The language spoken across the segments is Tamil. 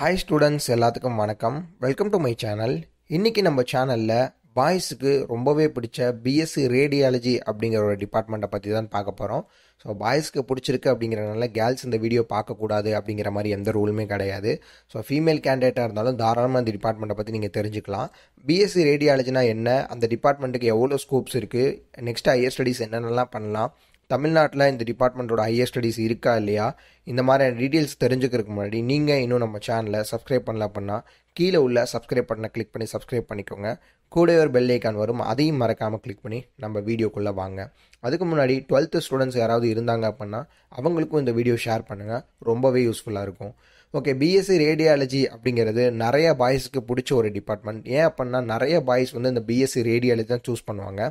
ஹாய் ஸ்டூடெண்ட்ஸ் எல்லாத்துக்கும் வணக்கம் வெல்கம் டு மை சேனல் இன்றைக்கி நம்ம சேனலில் பாய்ஸுக்கு ரொம்பவே பிடிச்ச பிஎஸ்சி ரேடியாலஜி அப்படிங்கிற ஒரு டிபார்ட்மெண்ட்டை பற்றி தான் பார்க்க போகிறோம் ஸோ பாய்ஸ்க்கு பிடிச்சிருக்கு அப்படிங்கிறனால கேர்ள்ஸ் இந்த வீடியோ பார்க்கக்கூடாது அப்படிங்கிற மாதிரி எந்த ரூலுமே கிடையாது ஸோ ஃபீமேல் கேண்டிடேட்டாக இருந்தாலும் தாராளமாக அந்த டிபார்ட்மெண்ட்டை பற்றி நீங்கள் தெரிஞ்சுக்கலாம் பிஎஸ்சி ரேடியாலஜினா என்ன அந்த டிபார்ட்மெண்ட்டுக்கு எவ்வளோ ஸ்கோப்ஸ் இருக்குது நெக்ஸ்ட் ஹையர் ஸ்டடீஸ் என்னென்னலாம் பண்ணலாம் தமிழ்நாட்டில் இந்த டிபார்ட்மெண்ட்டோட ஹையர் ஸ்டடீஸ் இருக்கா இல்லையா இந்த மாதிரியான டீட்டெயில்ஸ் தெரிஞ்சுக்கிறதுக்கு முன்னாடி நீங்கள் இன்னும் நம்ம சேனலை சப்ஸ்கிரைப் பண்ணல அப்படின்னா கீழே உள்ள சப்ஸ்கிரைப் பட்டனை கிளிக் பண்ணி சப்ஸ்கிரைப் பண்ணிக்கோங்க கூட ஒரு பெல் ஐக்கான் வரும் அதையும் மறக்காமல் கிளிக் பண்ணி நம்ம வீடியோக்குள்ளே வாங்க அதுக்கு முன்னாடி டுவெல்த்து ஸ்டூடெண்ட்ஸ் யாராவது இருந்தாங்க அப்படின்னா அவங்களுக்கும் இந்த வீடியோ ஷேர் பண்ணுங்கள் ரொம்பவே யூஸ்ஃபுல்லாக இருக்கும் ஓகே பிஎஸ்சி ரேடியாலஜி அப்படிங்கிறது நிறைய பாய்ஸுக்கு பிடிச்ச ஒரு டிபார்ட்மெண்ட் ஏன் அப்படின்னா நிறைய பாய்ஸ் வந்து இந்த பிஎஸ்சி ரேடியாலஜி தான் சூஸ் பண்ணுவாங்க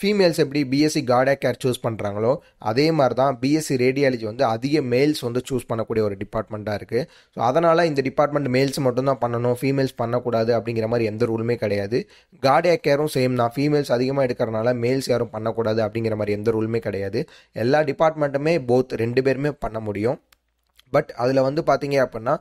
ஃபீமேல்ஸ் எப்படி பிஎஸ்சி கார்டாக் கேர் சூஸ் பண்ணுறாங்களோ அதே மாதிரி தான் பிஎஸ்சி ரேடியாலஜி வந்து அதிக மேல்ஸ் வந்து சூஸ் பண்ணக்கூடிய ஒரு டிபார்ட்மெண்ட்டாக இருக்குது ஸோ அதனால் இந்த டிபார்ட்மெண்ட் மேல்ஸ் மட்டும்தான் பண்ணணும் ஃபீமேல்ஸ் பண்ணக்கூடாது அப்படிங்கிற மாதிரி எந்த ரூலுமே கிடையாது கார்டியாக் கேரும் சேம் தான் ஃபீமேல்ஸ் அதிகமாக எடுக்கிறனால மேல்ஸ் யாரும் பண்ணக்கூடாது அப்படிங்கிற மாதிரி எந்த ரூலுமே கிடையாது எல்லா டிபார்ட்மெண்ட்டுமே போத் ரெண்டு பேருமே பண்ண முடியும் பட் அதில் வந்து பார்த்தீங்க அப்படின்னா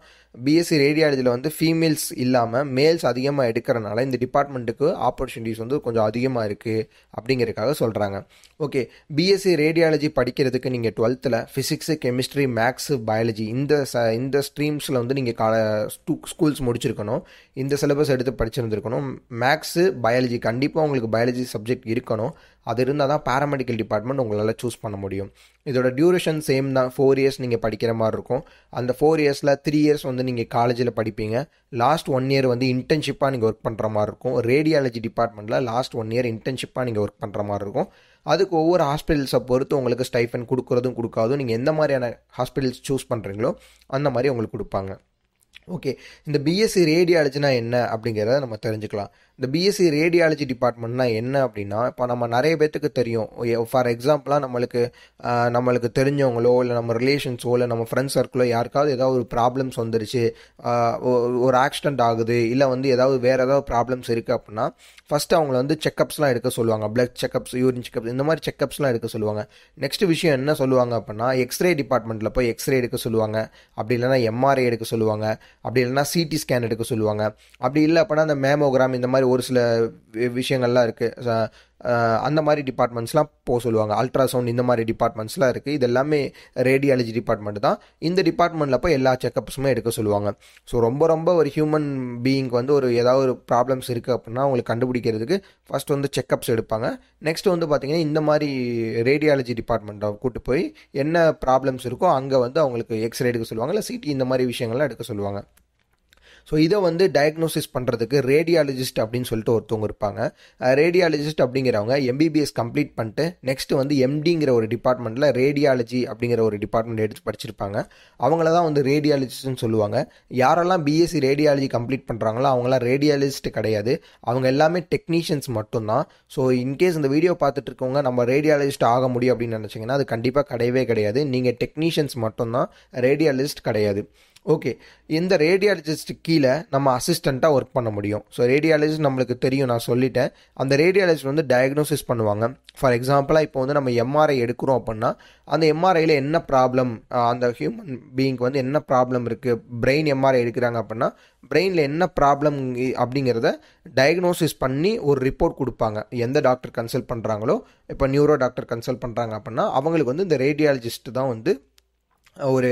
பிஎஸ்சி ரேடியாலஜியில் வந்து ஃபீமேல்ஸ் இல்லாமல் மேல்ஸ் அதிகமாக எடுக்கிறனால இந்த டிபார்ட்மெண்ட்டுக்கு ஆப்பர்ச்சுனிட்டிஸ் வந்து கொஞ்சம் அதிகமாக இருக்குது அப்படிங்கிறதுக்காக சொல்கிறாங்க ஓகே பிஎஸ்சி ரேடியாலஜி படிக்கிறதுக்கு நீங்கள் டுவெல்த்தில் ஃபிசிக்ஸு கெமிஸ்ட்ரி மேக்ஸு பயாலஜி இந்த ச இந்த ஸ்ட்ரீம்ஸில் வந்து நீங்கள் ஸ்டூ ஸ்கூல்ஸ் முடிச்சிருக்கணும் இந்த சிலபஸ் எடுத்து படிச்சிருந்துருக்கணும் மேக்ஸு பயாலஜி கண்டிப்பாக உங்களுக்கு பயாலஜி சப்ஜெக்ட் இருக்கணும் அது இருந்தால் தான் பேராமெடிக்கல் டிபார்ட்மெண்ட் உங்களால் சூஸ் பண்ண முடியும் இதோட டியூரேஷன் சேம் தான் ஃபோர் இயர்ஸ் நீங்கள் படிக்கிற மாதிரி இருக்கும் அந்த ஃபோர் இயர்ஸில் த்ரீ இயர்ஸ் வந்து நீங்கள் காலேஜில் படிப்பீங்க லாஸ்ட் ஒன் இயர் வந்து இன்டர்ன்ஷிப்பாக நீங்கள் ஒர்க் பண்ணுற மாதிரி இருக்கும் ரேடியாலஜி டிபார்ட்மெண்ட்டில் லாஸ்ட் ஒன் இயர் இன்டர்ன்ஷிப்பாக நீங்கள் ஒர்க் பண்ணுற மாதிரி இருக்கும் அதுக்கு ஒவ்வொரு ஹாஸ்பிட்டல்ஸை பொறுத்து உங்களுக்கு ஸ்டைஃபன் கொடுக்குறதும் கொடுக்காதும் நீங்கள் எந்த மாதிரியான ஹாஸ்பிட்டல்ஸ் சூஸ் பண்ணுறீங்களோ அந்த மாதிரி உங்களுக்கு கொடுப்பாங்க ஓகே இந்த பிஎஸ்சி ரேடியாலஜினா என்ன அப்படிங்கிறத நம்ம தெரிஞ்சுக்கலாம் இந்த பிஎஸ்சி ரேடியாலஜி டிபார்ட்மெண்ட்னா என்ன அப்படின்னா இப்போ நம்ம நிறைய பேர்த்துக்கு தெரியும் ஃபார் எக்ஸாம்பிளாக நம்மளுக்கு நம்மளுக்கு தெரிஞ்சவங்களோ இல்லை நம்ம ரிலேஷன்ஸோ இல்லை நம்ம ஃப்ரெண்ட்ஸ் சர்க்கிளோ யாருக்காவது ஏதாவது ஒரு ப்ராப்ளம்ஸ் வந்துருச்சு ஒரு ஆக்சிடெண்ட் ஆகுது இல்லை வந்து ஏதாவது வேறு ஏதாவது ப்ராப்ளம்ஸ் இருக்குது அப்படின்னா ஃபஸ்ட்டு அவங்கள வந்து செக்கப்ஸ்லாம் எடுக்க சொல்லுவாங்க பிளட் செக்கப்ஸ் யூரின் செக்அப்ஸ் இந்த மாதிரி செக்கப்ஸ்லாம் எடுக்க சொல்லுவாங்க நெக்ஸ்ட் விஷயம் என்ன சொல்லுவாங்க அப்படின்னா எக்ஸ்ரே டிபார்ட்மெண்ட்டில் போய் எக்ஸ்ரே எடுக்க சொல்லுவாங்க அப்படி இல்லைனா எம்ஆர்ஐ எடுக்க சொல்லுவாங்க அப்படி இல்லைனா சிடி ஸ்கேன் எடுக்க சொல்லுவாங்க அப்படி இல்லை அப்படின்னா அந்த மேமோகிராம் இந்த மாதிரி ஒரு சில விஷயங்கள்லாம் இருக்குது அந்த மாதிரி டிபார்ட்மெண்ட்ஸ்லாம் போக சொல்லுவாங்க அல்ட்ராசவுண்ட் இந்த மாதிரி டிபார்ட்மெண்ட்ஸ்லாம் இருக்குது இது எல்லாமே ரேடியாலஜி டிபார்ட்மெண்ட் தான் இந்த டிபார்ட்மெண்ட்டில் போய் எல்லா செக்கப்ஸுமே எடுக்க சொல்லுவாங்க ஸோ ரொம்ப ரொம்ப ஒரு ஹியூமன் பீயிங்க்கு வந்து ஒரு ஏதாவது ஒரு ப்ராப்ளம்ஸ் இருக்குது அப்படின்னா அவங்களுக்கு கண்டுபிடிக்கிறதுக்கு ஃபஸ்ட் வந்து செக்கப்ஸ் எடுப்பாங்க நெக்ஸ்ட் வந்து பார்த்திங்கன்னா இந்த மாதிரி ரேடியாலஜி டிபார்ட்மெண்ட்டை கூட்டு போய் என்ன ப்ராப்ளம்ஸ் இருக்கோ அங்கே வந்து அவங்களுக்கு எக்ஸ்ரே எடுக்க சொல்லுவாங்க இல்லை சிடி இந்த மாதிரி விஷயங்கள்லாம் எடுக்க சொல்லுவாங்க ஸோ இதை வந்து டயக்னோசிஸ் பண்ணுறதுக்கு ரேடியாலஜிஸ்ட் அப்படின்னு சொல்லிட்டு ஒருத்தவங்க இருப்பாங்க ரேடியாலஜிஸ்ட் அப்படிங்கிறவங்க எம்பிபிஎஸ் கம்ப்ளீட் பண்ணிட்டு நெக்ஸ்ட் வந்து எம்டிங்கிற ஒரு டிபார்ட்மெண்ட்டில் ரேடியாலஜி அப்படிங்கிற ஒரு டிபார்ட்மெண்ட் எடுத்து படிச்சிருப்பாங்க அவங்கள தான் வந்து ரேடியாலஜிஸ்ட்னு சொல்லுவாங்க யாரெல்லாம் பிஎஸ்சி ரேடியாலஜி கம்ப்ளீட் பண்ணுறாங்களோ அவங்களாம் ரேடியாலஜிஸ்ட் கிடையாது அவங்க எல்லாமே டெக்னீஷியன்ஸ் மட்டும்தான் ஸோ இன்கேஸ் இந்த வீடியோ பார்த்துட்டு இருக்கவங்க நம்ம ரேடியாலஜிஸ்ட் ஆக முடியும் அப்படின்னு நினச்சிங்கன்னா அது கண்டிப்பாக கிடையவே கிடையாது நீங்கள் டெக்னீஷியன்ஸ் மட்டும்தான் ரேடியாலஜிஸ்ட் கிடையாது ஓகே இந்த ரேடியாலஜிஸ்ட் கீழே நம்ம அசிஸ்டண்ட்டாக ஒர்க் பண்ண முடியும் ஸோ ரேடியாலஜிஸ்ட் நம்மளுக்கு தெரியும் நான் சொல்லிட்டேன் அந்த ரேடியாலஜிஸ்ட் வந்து டயக்னோசிஸ் பண்ணுவாங்க ஃபார் எக்ஸாம்பிளாக இப்போ வந்து நம்ம எம்ஆர்ஐ எடுக்கிறோம் அப்படின்னா அந்த எம்ஆர்ஐயில் என்ன ப்ராப்ளம் அந்த ஹியூமன் பீயிங்க்கு வந்து என்ன ப்ராப்ளம் இருக்குது பிரெயின் எம்ஆர்ஐ எடுக்கிறாங்க அப்படின்னா பிரெயினில் என்ன ப்ராப்ளம் அப்படிங்கிறத டயக்னோசிஸ் பண்ணி ஒரு ரிப்போர்ட் கொடுப்பாங்க எந்த டாக்டர் கன்சல்ட் பண்ணுறாங்களோ இப்போ நியூரோ டாக்டர் கன்சல்ட் பண்ணுறாங்க அப்படின்னா அவங்களுக்கு வந்து இந்த ரேடியாலஜிஸ்ட் தான் வந்து ஒரு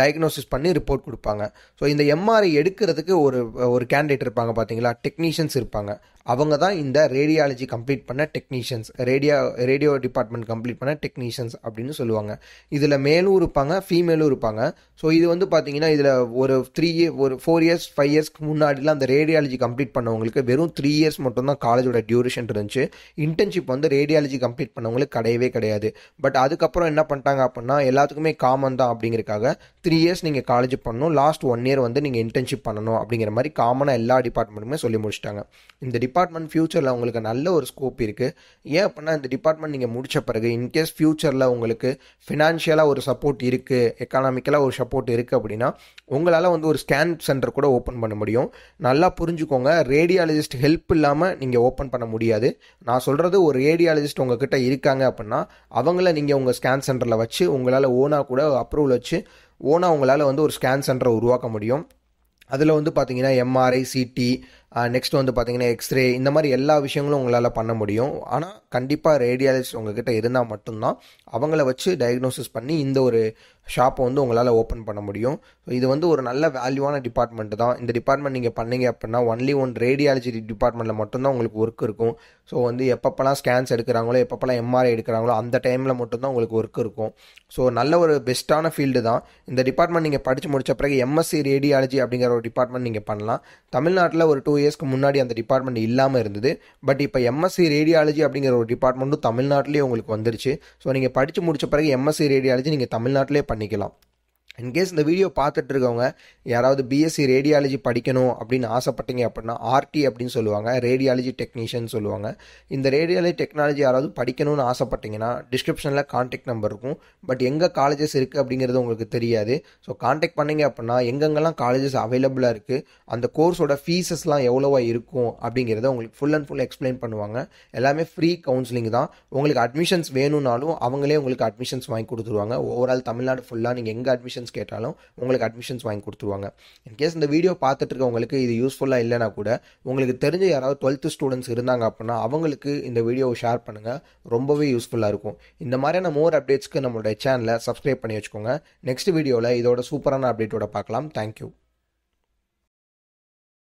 டயக்னோசிஸ் பண்ணி ரிப்போர்ட் கொடுப்பாங்க ஸோ இந்த எம்ஆர்ஐ எடுக்கிறதுக்கு ஒரு ஒரு கேண்டிடேட் இருப்பாங்க பார்த்தீங்களா டெக்னீஷியன்ஸ் இருப்பாங்க அவங்க தான் இந்த ரேடியாலஜி கம்ப்ளீட் பண்ண technicians radio radio department complete பண்ண டெக்னீஷியன்ஸ் அப்படின்னு சொல்லுவாங்க இதில் மேலும் இருப்பாங்க ஃபீமேலும் இருப்பாங்க ஸோ இது வந்து பார்த்தீங்கன்னா இதில் ஒரு த்ரீ ஒரு ஃபோர் இயர்ஸ் ஃபைவ் இயர்ஸ்க்கு முன்னாடிலாம் அந்த ரேடியாலஜி கம்ப்ளீட் பண்ணவங்களுக்கு வெறும் த்ரீ இயர்ஸ் மட்டும்தான் காலேஜோட டியூரேஷன் இருந்துச்சு இன்டர்ன்ஷிப் வந்து ரேடியாலஜி கம்ப்ளீட் பண்ணவங்களுக்கு கிடையவே கிடையாது பட் அதுக்கப்புறம் என்ன பண்ணிட்டாங்க அப்படின்னா எல்லாத்துக்குமே காமன் தான் அப்படிங்கிறக்காக த்ரீ இயர்ஸ் நீங்கள் காலேஜ் பண்ணணும் லாஸ்ட் ஒன் இயர் வந்து நீங்கள் இன்டர்ன்ஷிப் பண்ணணும் அப்படிங்கிற மாதிரி காமனாக எல்லா டிபார்ட்மெண்ட்டுமே சொல்லி முடிச்சிட்டாங்க இந்த டிபார்ட்மெண்ட் ஃப்யூச்சரில் உங்களுக்கு நல்ல ஒரு ஸ்கோப் இருக்குது ஏன் அப்படின்னா இந்த டிபார்ட்மெண்ட் நீங்கள் முடித்த பிறகு இன்கேஸ் ஃப்யூச்சரில் உங்களுக்கு ஃபினான்ஷியலாக ஒரு சப்போர்ட் இருக்குது எக்கானாமிக்கலாக ஒரு சப்போர்ட் இருக்குது அப்படின்னா உங்களால் வந்து ஒரு ஸ்கேன் சென்டர் கூட ஓப்பன் பண்ண முடியும் நல்லா புரிஞ்சுக்கோங்க ரேடியாலஜிஸ்ட் ஹெல்ப் இல்லாமல் நீங்கள் ஓப்பன் பண்ண முடியாது நான் சொல்கிறது ஒரு ரேடியாலஜிஸ்ட் உங்ககிட்ட இருக்காங்க அப்படின்னா அவங்கள நீங்கள் உங்கள் ஸ்கேன் சென்டரில் வச்சு உங்களால் ஓனாக கூட அப்ரூவல் வச்சு ஓனாக உங்களால் வந்து ஒரு ஸ்கேன் சென்டரை உருவாக்க முடியும் அதில் வந்து பார்த்தீங்கன்னா எம்ஆர்ஐ சிடி நெக்ஸ்ட் வந்து பார்த்தீங்கன்னா எக்ஸ்ரே இந்த மாதிரி எல்லா விஷயங்களும் உங்களால் பண்ண முடியும் ஆனால் கண்டிப்பாக ரேடியாலஜிஸ்ட் உங்ககிட்ட இருந்தால் மட்டும்தான் அவங்கள வச்சு டயக்னோசிஸ் பண்ணி இந்த ஒரு ஷாப்பை வந்து உங்களால் ஓப்பன் பண்ண முடியும் ஸோ இது வந்து ஒரு நல்ல வேல்யூவான டிபார்ட்மெண்ட் தான் இந்த டிபார்ட்மெண்ட் நீங்கள் பண்ணீங்க அப்படின்னா ஒன்லி ஒன் ரேடியாலஜி டிபார்ட்மெண்ட்டில் மட்டும்தான் உங்களுக்கு ஒர்க் இருக்கும் ஸோ வந்து எப்பப்பெல்லாம் ஸ்கேன்ஸ் எடுக்கிறாங்களோ எப்பப்பெல்லாம் எம்ஆர்ஐ எடுக்கிறாங்களோ அந்த டைமில் மட்டும்தான் உங்களுக்கு ஒர்க் இருக்கும் ஸோ நல்ல ஒரு பெஸ்ட்டான ஃபீல்டு தான் இந்த டிபார்ட்மெண்ட் நீங்கள் படித்து முடித்த பிறகு எம்எஸ்சி ரேடியாலஜி அப்படிங்கிற ஒரு டிபார்ட்மெண்ட் நீங்கள் பண்ணலாம் தமிழ்நாட்டில் ஒரு டூ இயர்ஸ்க்கு முன்னாடி அந்த டிபார்ட்மெண்ட் இல்லாமல் இருந்தது பட் இப்போ எம்எஸ்சி ரேடியாலஜி அப்படிங்கிற ஒரு டிபார்ட்மெண்ட்டும் தமிழ்நாட்டிலேயே உங்களுக்கு வந்துருச்சு ஸோ நீங்கள் படித்து முடித்த பிறகு எம்எஸ்சி ரேடியாலஜி நீங்கள் தமிழ்நாட்டிலே பண்ணிக்கலாம் இன்கேஸ் இந்த வீடியோ பார்த்துட்டு இருக்கவங்க யாராவது பிஎஸ்சி ரேடியாலஜி படிக்கணும் அப்படின்னு ஆசைப்பட்டீங்க அப்படின்னா ஆர்டி அப்படின்னு சொல்லுவாங்க ரேடியாலஜி டெக்னீஷியன் சொல்லுவாங்க இந்த ரேடியாலஜி டெக்னாலஜி யாராவது படிக்கணும்னு ஆசைப்பட்டீங்கன்னா டிஸ்கிரிப்ஷனில் கான்டாக்ட் நம்பர் இருக்கும் பட் எங்கே காலேஜஸ் இருக்குது அப்படிங்கிறது உங்களுக்கு தெரியாது ஸோ கான்டாக்ட் பண்ணிங்க அப்படின்னா எங்கெங்கெல்லாம் காலேஜஸ் அவைலபிளாக இருக்குது அந்த கோர்ஸோட ஃபீஸஸ்லாம் எவ்வளோவா இருக்கும் அப்படிங்கிறத உங்களுக்கு ஃபுல் அண்ட் ஃபுல் எக்ஸ்பிளைன் பண்ணுவாங்க எல்லாமே ஃப்ரீ கவுன்சிலிங் தான் உங்களுக்கு அட்மிஷன்ஸ் வேணும்னாலும் அவங்களே உங்களுக்கு அட்மிஷன்ஸ் வாங்கி கொடுத்துருவாங்க ஓவரால் தமிழ்நாடு ஃபுல்லாக நீங்கள் எங்கே அட்மிஷன் அட்மிஷன்ஸ் கேட்டாலும் உங்களுக்கு அட்மிஷன்ஸ் வாங்கி கொடுத்துருவாங்க இன்கேஸ் இந்த வீடியோ பார்த்துட்டு உங்களுக்கு இது யூஸ்ஃபுல்லாக இல்லைனா கூட உங்களுக்கு தெரிஞ்ச யாராவது டுவெல்த்து ஸ்டூடெண்ட்ஸ் இருந்தாங்க அப்படின்னா அவங்களுக்கு இந்த வீடியோவை ஷேர் பண்ணுங்கள் ரொம்பவே யூஸ்ஃபுல்லாக இருக்கும் இந்த மாதிரியான மோர் அப்டேட்ஸ்க்கு நம்மளுடைய சேனலை சப்ஸ்கிரைப் பண்ணி வச்சுக்கோங்க நெக்ஸ்ட் வீடியோவில் இதோட சூப்பரான அப்டேட்டோட பார்க்கலாம் தேங்க்யூ